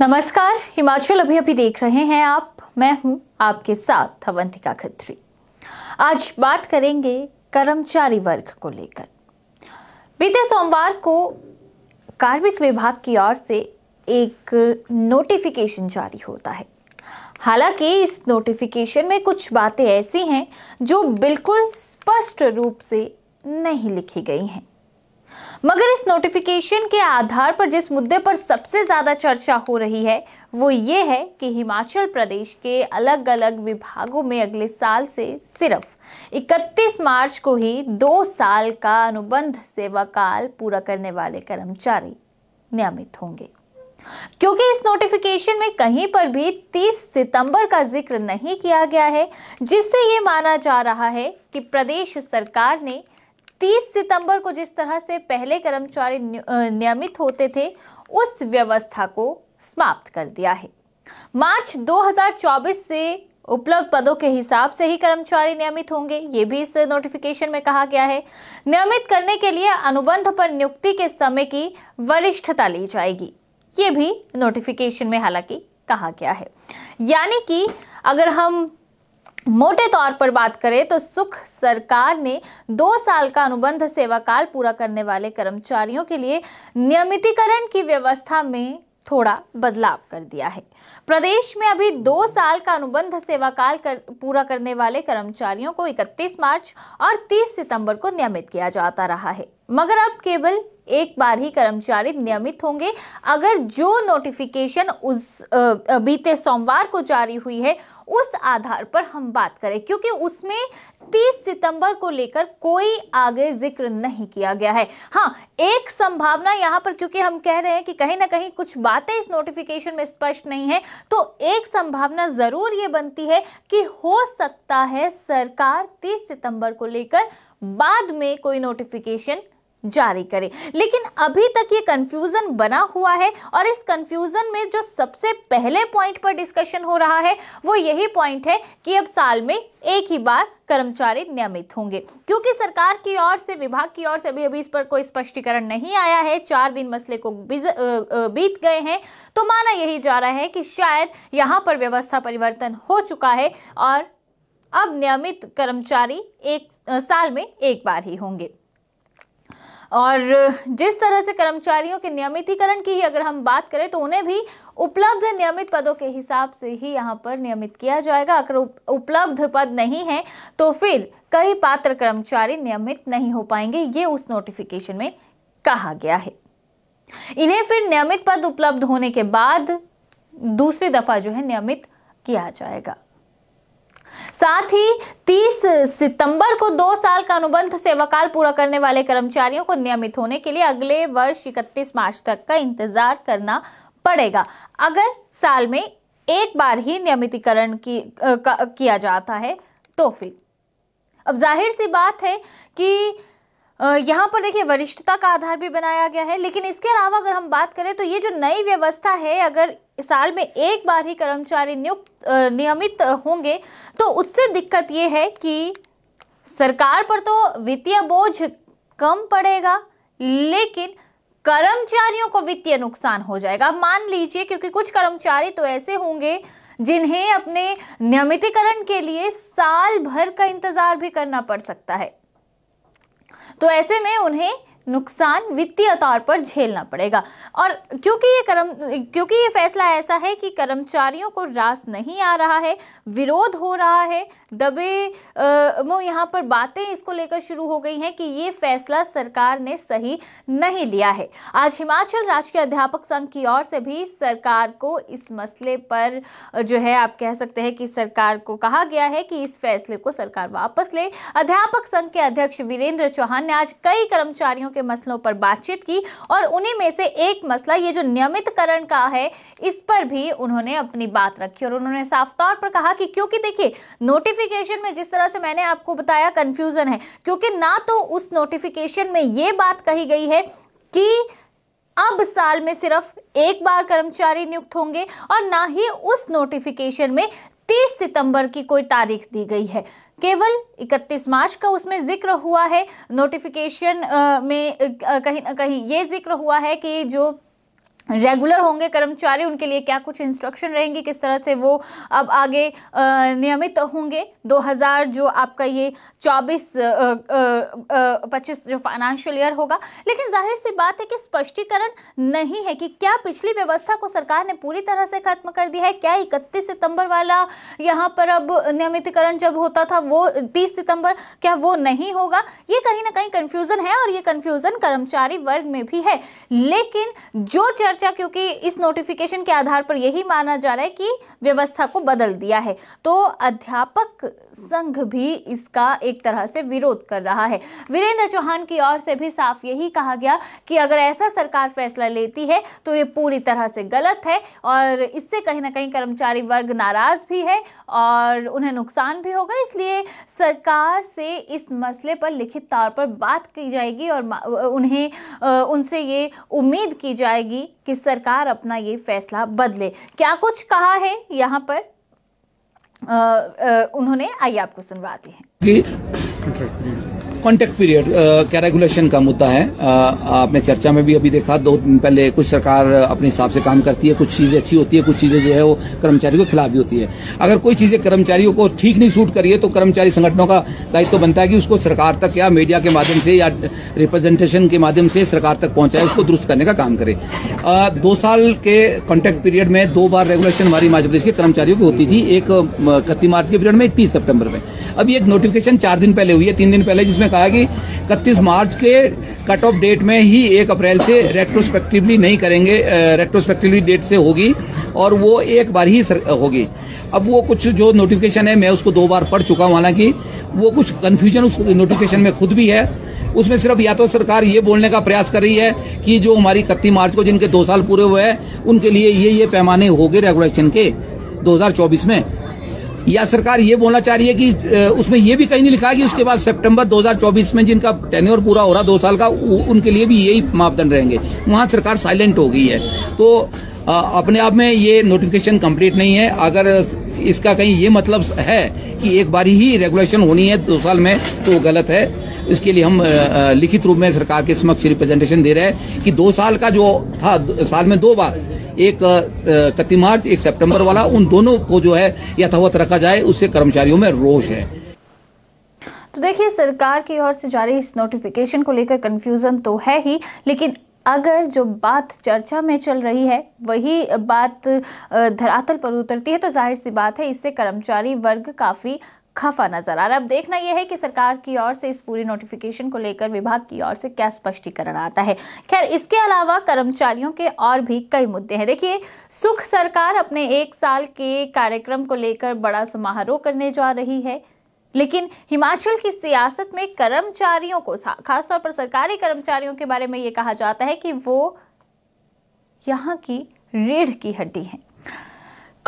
नमस्कार हिमाचल अभी अभी देख रहे हैं आप मैं हूं आपके साथ अवंतिका खत्री आज बात करेंगे कर्मचारी वर्ग को लेकर बीते सोमवार को कार्मिक विभाग की ओर से एक नोटिफिकेशन जारी होता है हालांकि इस नोटिफिकेशन में कुछ बातें ऐसी हैं जो बिल्कुल स्पष्ट रूप से नहीं लिखी गई हैं मगर इस नोटिफिकेशन के आधार पर जिस मुद्दे पर सबसे ज़्यादा चर्चा हो रही है वो ये है कि हिमाचल प्रदेश के अलग अलग विभागों में अगले साल से सिर्फ 31 मार्च को ही दो साल का अनुबंध सेवा काल पूरा करने वाले कर्मचारी नियमित होंगे क्योंकि इस नोटिफिकेशन में कहीं पर भी 30 सितंबर का जिक्र नहीं किया गया है जिससे ये माना जा रहा है कि प्रदेश सरकार ने 30 सितंबर को जिस तरह से पहले कर्मचारी नियमित होते थे उस व्यवस्था को समाप्त कर दिया है मार्च 2024 से उपलब्ध पदों के हिसाब से ही कर्मचारी नियमित होंगे ये भी इस नोटिफिकेशन में कहा गया है नियमित करने के लिए अनुबंध पर नियुक्ति के समय की वरिष्ठता ली जाएगी ये भी नोटिफिकेशन में हालांकि कहा गया है यानी कि अगर हम मोटे तौर पर बात करें तो सुख सरकार ने दो साल का अनुबंध सेवा काल पूरा करने वाले कर्मचारियों के लिए नियमितीकरण की व्यवस्था में थोड़ा बदलाव कर दिया है प्रदेश में अभी दो साल का अनुबंध सेवा काल कर, पूरा करने वाले कर्मचारियों को 31 मार्च और 30 सितंबर को नियमित किया जाता रहा है मगर अब केवल एक बार ही कर्मचारी नियमित होंगे अगर जो नोटिफिकेशन उस बीते सोमवार को जारी हुई है उस आधार पर हम बात करें क्योंकि उसमें 30 सितंबर को लेकर कोई आगे जिक्र नहीं किया गया है हाँ एक संभावना यहां पर क्योंकि हम कह रहे हैं कि कहीं ना कहीं कुछ बातें इस नोटिफिकेशन में स्पष्ट नहीं है तो एक संभावना जरूर यह बनती है कि हो सकता है सरकार 30 सितंबर को लेकर बाद में कोई नोटिफिकेशन जारी करें लेकिन अभी तक ये कंफ्यूजन बना हुआ है और इस कंफ्यूजन में जो सबसे पहले पॉइंट पर डिस्कशन हो रहा है वो यही पॉइंट है कि अब साल में एक ही बार कर्मचारी नियमित होंगे क्योंकि सरकार की ओर से विभाग की ओर से अभी अभी इस पर कोई स्पष्टीकरण नहीं आया है चार दिन मसले को बीत गए हैं तो माना यही जा रहा है कि शायद यहाँ पर व्यवस्था परिवर्तन हो चुका है और अब नियमित कर्मचारी एक साल में एक बार ही होंगे और जिस तरह से कर्मचारियों के नियमितीकरण की अगर हम बात करें तो उन्हें भी उपलब्ध नियमित पदों के हिसाब से ही यहाँ पर नियमित किया जाएगा अगर उपलब्ध पद नहीं है तो फिर कई पात्र कर्मचारी नियमित नहीं हो पाएंगे ये उस नोटिफिकेशन में कहा गया है इन्हें फिर नियमित पद उपलब्ध होने के बाद दूसरी दफा जो है नियमित किया जाएगा साथ ही 30 सितंबर को दो साल का अनुबंध सेवाकाल पूरा करने वाले कर्मचारियों को नियमित होने के लिए अगले वर्ष इकतीस मार्च तक का इंतजार करना पड़ेगा अगर साल में एक बार ही नियमितीकरण की आ, किया जाता है तो फिर अब जाहिर सी बात है कि यहाँ पर देखिए वरिष्ठता का आधार भी बनाया गया है लेकिन इसके अलावा अगर हम बात करें तो ये जो नई व्यवस्था है अगर साल में एक बार ही कर्मचारी नियुक्त नियमित होंगे तो उससे दिक्कत ये है कि सरकार पर तो वित्तीय बोझ कम पड़ेगा लेकिन कर्मचारियों को वित्तीय नुकसान हो जाएगा मान लीजिए क्योंकि कुछ कर्मचारी तो ऐसे होंगे जिन्हें अपने नियमितीकरण के लिए साल भर का इंतजार भी करना पड़ सकता है तो ऐसे में उन्हें नुकसान वित्तीय तौर पर झेलना पड़ेगा और क्योंकि ये कर्म क्योंकि ये फैसला ऐसा है कि कर्मचारियों को रास नहीं आ रहा है विरोध हो रहा है दबे वो यहाँ पर बातें इसको लेकर शुरू हो गई हैं कि ये फैसला सरकार ने सही नहीं लिया है आज हिमाचल राजकीय अध्यापक संघ की ओर से भी सरकार को इस मसले पर जो है आप कह सकते हैं कि सरकार को कहा गया है कि इस फैसले को सरकार वापस ले अध्यापक संघ के अध्यक्ष वीरेंद्र चौहान ने आज कई कर्मचारियों के मसलों पर बातचीत की और उन्हीं में से एक मसला ये जो नियमितकरण का है इस पर भी उन्होंने अपनी बात रखी और उन्होंने साफ तौर पर कहा कि क्योंकि देखिए नोटिफिकेशन में जिस तरह से मैंने आपको बताया कन्फ्यूजन है क्योंकि ना तो उस नोटिफिकेशन में ये बात कही गई है कि अब साल में सिर्फ एक बार कर्मचारी नियुक्त होंगे और ना ही उस नोटिफिकेशन में 30 सितंबर की कोई तारीख दी गई है केवल 31 मार्च का उसमें जिक्र हुआ है नोटिफिकेशन में कहीं ना कहीं ये जिक्र हुआ है कि जो रेगुलर होंगे कर्मचारी उनके लिए क्या कुछ इंस्ट्रक्शन रहेंगे किस तरह से वो अब आगे नियमित होंगे 2000 जो आपका ये 24 25 जो फाइनेंशियल ईयर होगा लेकिन जाहिर सी बात है कि स्पष्टीकरण नहीं है कि क्या पिछली व्यवस्था को सरकार ने पूरी तरह से खत्म कर दिया है क्या 31 सितंबर वाला यहाँ पर अब नियमितकरण जब होता था वो तीस सितंबर क्या वो नहीं होगा ये कहीं ना कहीं कन्फ्यूज़न है और ये कन्फ्यूज़न कर्मचारी वर्ग में भी है लेकिन जो चर्चा चर्चा क्योंकि इस नोटिफिकेशन के आधार पर यही माना जा रहा है कि व्यवस्था को बदल दिया है तो अध्यापक संघ भी इसका एक तरह से विरोध कर रहा है वीरेंद्र चौहान की ओर से भी साफ यही कहा गया कि अगर ऐसा सरकार फैसला लेती है तो ये पूरी तरह से गलत है और इससे कहीं ना कहीं कर्मचारी वर्ग नाराज भी है और उन्हें नुकसान भी होगा इसलिए सरकार से इस मसले पर लिखित तौर पर बात की जाएगी और उन्हें उनसे ये उम्मीद की जाएगी कि सरकार अपना ये फैसला बदले क्या कुछ कहा है यहाँ पर आ, आ, उन्होंने आइए आपको सुनवाती है कॉन्टैक्ट पीरियड uh, क्या रेगुलेशन का मुद्दा है आ, uh, आपने चर्चा में भी अभी देखा दो दिन पहले कुछ सरकार अपने हिसाब से काम करती है कुछ चीज़ें अच्छी होती है कुछ चीज़ें जो है वो कर्मचारियों के खिलाफ भी होती है अगर कोई चीज़ें कर्मचारियों को ठीक नहीं सूट करिए तो कर्मचारी संगठनों का दायित्व तो बनता है कि उसको सरकार तक या मीडिया के माध्यम से या रिप्रेजेंटेशन के माध्यम से सरकार तक पहुँचाए उसको दुरुस्त करने का काम करे आ, uh, दो साल के कॉन्टैक्ट पीरियड में दो बार रेगुलेशन हमारी मध्य प्रदेश के कर्मचारियों की होती थी एक इकतीस मार्च के पीरियड में तीस सितंबर में अभी एक नोटिफिकेशन चार दिन पहले हुई है तीन दिन पहले जिसमें बताया कि इकतीस मार्च के कट ऑफ डेट में ही एक अप्रैल से रेट्रोस्पेक्टिवली नहीं करेंगे रेट्रोस्पेक्टिवली डेट से होगी और वो एक बार ही होगी अब वो कुछ जो नोटिफिकेशन है मैं उसको दो बार पढ़ चुका हूँ हालांकि वो कुछ कन्फ्यूजन उस नोटिफिकेशन में खुद भी है उसमें सिर्फ या तो सरकार ये बोलने का प्रयास कर रही है कि जो हमारी इकतीस मार्च को जिनके दो साल पूरे हुए हैं उनके लिए ये ये पैमाने हो गए रेगुलेशन के 2024 में या सरकार ये बोलना चाह रही है कि उसमें यह भी कहीं नहीं लिखा कि उसके बाद सितंबर 2024 में जिनका टेन्योर पूरा हो रहा दो साल का उनके लिए भी यही मापदंड रहेंगे वहाँ सरकार साइलेंट हो गई है तो अपने आप में ये नोटिफिकेशन कंप्लीट नहीं है अगर इसका कहीं ये मतलब है कि एक बार ही रेगुलेशन होनी है दो साल में तो वो गलत है इसके लिए हम लिखित रूप में सरकार के समक्ष रिप्रेजेंटेशन दे रहे हैं कि दो साल का जो था साल में दो बार एक इकतीस मार्च एक सितंबर वाला उन दोनों को जो है यथावत रखा जाए उससे कर्मचारियों में रोष है तो देखिए सरकार की ओर से जारी इस नोटिफिकेशन को लेकर कंफ्यूजन तो है ही लेकिन अगर जो बात चर्चा में चल रही है वही बात धरातल पर उतरती है तो जाहिर सी बात है इससे कर्मचारी वर्ग काफ़ी खफा नजर आ रहा है अब देखना यह है कि सरकार की ओर से इस पूरी नोटिफिकेशन को लेकर विभाग की ओर से क्या स्पष्टीकरण आता है खैर इसके अलावा कर्मचारियों के और भी कई मुद्दे हैं देखिए सुख सरकार अपने एक साल के कार्यक्रम को लेकर बड़ा समारोह करने जा रही है लेकिन हिमाचल की सियासत में कर्मचारियों को खासतौर पर सरकारी कर्मचारियों के बारे में ये कहा जाता है कि वो यहाँ की रीढ़ की हड्डी हैं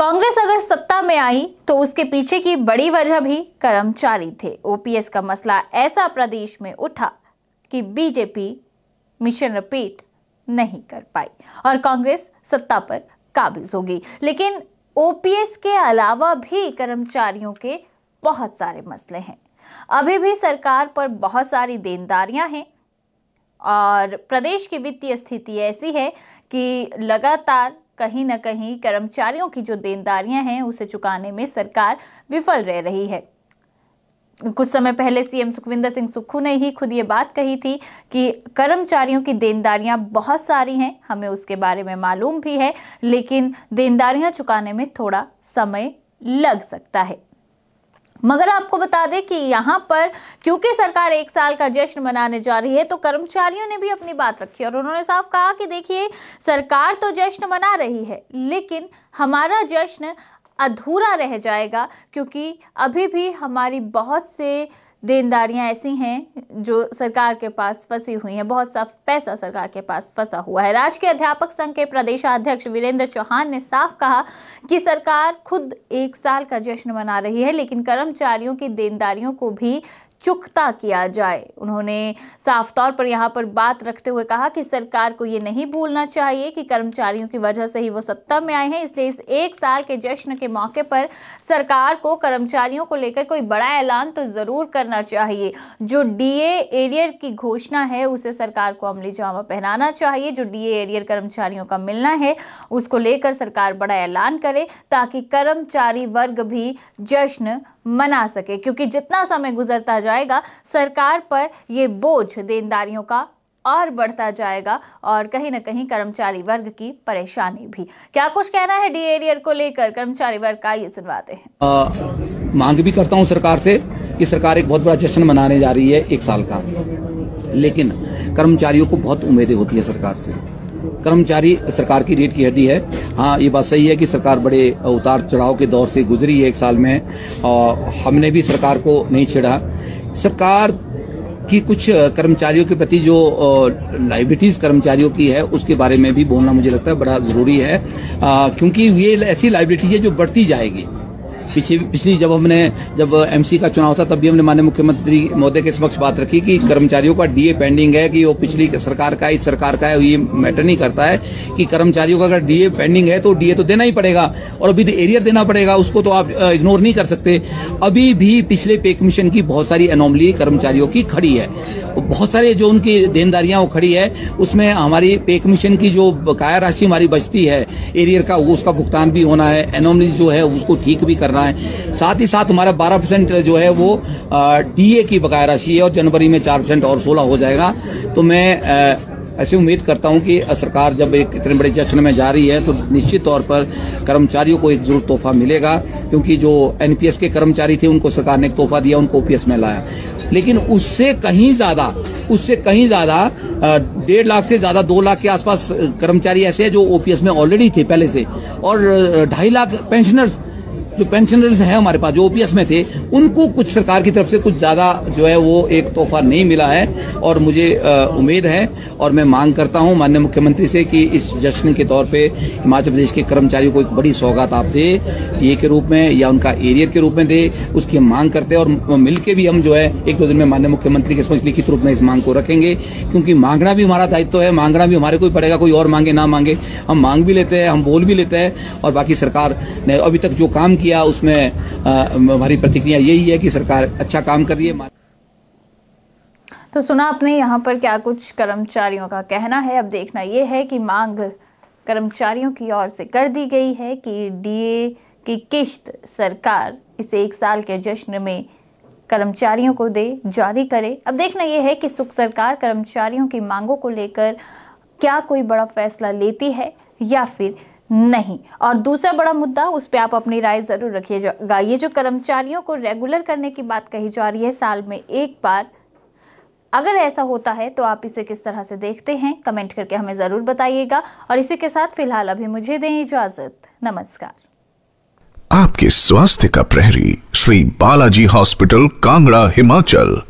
कांग्रेस अगर सत्ता में आई तो उसके पीछे की बड़ी वजह भी कर्मचारी थे ओपीएस का मसला ऐसा प्रदेश में उठा कि बीजेपी मिशन रिपीट नहीं कर पाई और कांग्रेस सत्ता पर काबिज हो गई लेकिन ओपीएस के अलावा भी कर्मचारियों के बहुत सारे मसले हैं अभी भी सरकार पर बहुत सारी देनदारियां हैं और प्रदेश की वित्तीय स्थिति ऐसी है कि लगातार कहीं ना कहीं कर्मचारियों की जो देनदारियां हैं उसे चुकाने में सरकार विफल रह रही है कुछ समय पहले सीएम सुखविंदर सिंह सुक्खू ने ही खुद ये बात कही थी कि कर्मचारियों की देनदारियां बहुत सारी हैं हमें उसके बारे में मालूम भी है लेकिन देनदारियां चुकाने में थोड़ा समय लग सकता है मगर आपको बता दें कि यहाँ पर क्योंकि सरकार एक साल का जश्न मनाने जा रही है तो कर्मचारियों ने भी अपनी बात रखी और उन्होंने साफ कहा कि देखिए सरकार तो जश्न मना रही है लेकिन हमारा जश्न अधूरा रह जाएगा क्योंकि अभी भी हमारी बहुत से देनदारियां ऐसी हैं जो सरकार के पास फंसी हुई हैं बहुत सा पैसा सरकार के पास फंसा हुआ है राजकीय अध्यापक संघ के प्रदेश अध्यक्ष वीरेंद्र चौहान ने साफ कहा कि सरकार खुद एक साल का जश्न मना रही है लेकिन कर्मचारियों की देनदारियों को भी चुकता किया जाए उन्होंने साफ तौर पर यहाँ पर बात रखते हुए कहा कि सरकार को ये नहीं भूलना चाहिए कि कर्मचारियों की वजह से ही वो सत्ता में आए हैं इसलिए इस एक साल के जश्न के मौके पर सरकार को कर्मचारियों को लेकर कोई बड़ा ऐलान तो ज़रूर करना चाहिए जो डीए एरियर की घोषणा है उसे सरकार को अमली जामा पहनाना चाहिए जो डी एरियर कर्मचारियों का मिलना है उसको लेकर सरकार बड़ा ऐलान करे ताकि कर्मचारी वर्ग भी जश्न मना सके क्योंकि जितना समय गुजरता जाएगा सरकार पर ये बोझ देनदारियों का और बढ़ता जाएगा और कहीं ना कहीं कर्मचारी वर्ग की परेशानी भी क्या कुछ कहना है डी एरियर को लेकर कर्मचारी वर्ग का ये सुनवाते हैं आ, मांग भी करता हूँ सरकार से कि सरकार एक बहुत बड़ा जश्न मनाने जा रही है एक साल का लेकिन कर्मचारियों को बहुत उम्मीदें होती है सरकार से कर्मचारी सरकार की रेट की हड्डी है हाँ ये बात सही है कि सरकार बड़े उतार चढ़ाव के दौर से गुजरी है एक साल में और हमने भी सरकार को नहीं छेड़ा सरकार की कुछ कर्मचारियों के प्रति जो लाइबिलिटीज कर्मचारियों की है उसके बारे में भी बोलना मुझे लगता है बड़ा ज़रूरी है क्योंकि ये ऐसी लाइबिलिटी है जो बढ़ती जाएगी पीछे पिछली जब हमने जब एमसी का चुनाव था तब भी हमने माननीय मुख्यमंत्री महोदय के समक्ष बात रखी कि कर्मचारियों का डीए पेंडिंग है कि वो पिछली सरकार का इस सरकार का है ये मैटर नहीं करता है कि कर्मचारियों का अगर डीए पेंडिंग है तो डीए तो देना ही पड़ेगा और अभी एरियर तो देना पड़ेगा उसको तो आप इग्नोर नहीं कर सकते अभी भी पिछले पे कमीशन की बहुत सारी अनोमली कर्मचारियों की खड़ी है बहुत सारे जो उनकी देनदारियां वो खड़ी है उसमें हमारी पे कमीशन की जो बकाया राशि हमारी बचती है एरियर का उसका भुगतान भी होना है एनोमलीज जो है उसको ठीक भी करना रहा है साथ ही साथ हमारा 12 परसेंट जो है वो टीए की बकाया राशि है और जनवरी में 4 परसेंट और 16 हो जाएगा तो मैं ऐसे उम्मीद करता हूं कि सरकार जब एक इतने बड़े जश्न में जा रही है तो निश्चित तौर पर कर्मचारियों को एक जरूर तोहफा मिलेगा क्योंकि जो एन के कर्मचारी थे उनको सरकार ने एक तोहफा दिया उनको ओ में लाया लेकिन उससे कहीं ज़्यादा उससे कहीं ज़्यादा डेढ़ लाख से ज़्यादा दो लाख के आसपास कर्मचारी ऐसे हैं जो ओपीएस में ऑलरेडी थे पहले से और ढाई लाख पेंशनर्स जो पेंशनर्स हैं हमारे पास जो ओपीएस में थे उनको कुछ सरकार की तरफ से कुछ ज़्यादा जो है वो एक तोहफा नहीं मिला है और मुझे उम्मीद है और मैं मांग करता हूँ माननीय मुख्यमंत्री से कि इस जश्न के तौर पर हिमाचल प्रदेश के कर्मचारियों को एक बड़ी सौगात आप दे ये के रूप में या उनका एरियर के रूप में दे उसकी हम मांग करते हैं और मिल भी हम जो है एक दो दिन में माननीय मुख्यमंत्री के समझ लिखित रूप में इस मांग को रखेंगे क्योंकि मांगना भी हमारा दायित्व है मांगना भी हमारे को ही पड़ेगा कोई और मांगे ना मांगे हम मांग भी लेते हैं हम बोल भी लेते हैं और बाकी सरकार ने अभी तक जो काम किया किया उसमें हमारी प्रतिक्रिया यही है कि सरकार अच्छा काम कर रही है तो सुना आपने यहाँ पर क्या कुछ कर्मचारियों का कहना है अब देखना ये है कि मांग कर्मचारियों की ओर से कर दी गई है कि डीए की किश्त सरकार इसे एक साल के जश्न में कर्मचारियों को दे जारी करे अब देखना यह है कि सुख सरकार कर्मचारियों की मांगों को लेकर क्या कोई बड़ा फैसला लेती है या फिर नहीं और दूसरा बड़ा मुद्दा उस पर आप अपनी राय ज़रूर रखिएगा ये जो कर्मचारियों को रेगुलर करने की बात कही जा रही है साल में एक बार अगर ऐसा होता है तो आप इसे किस तरह से देखते हैं कमेंट करके हमें ज़रूर बताइएगा और इसी के साथ फिलहाल अभी मुझे दें इजाज़त नमस्कार आपके स्वास्थ्य का प्रहरी श्री बालाजी हॉस्पिटल कांगड़ा हिमाचल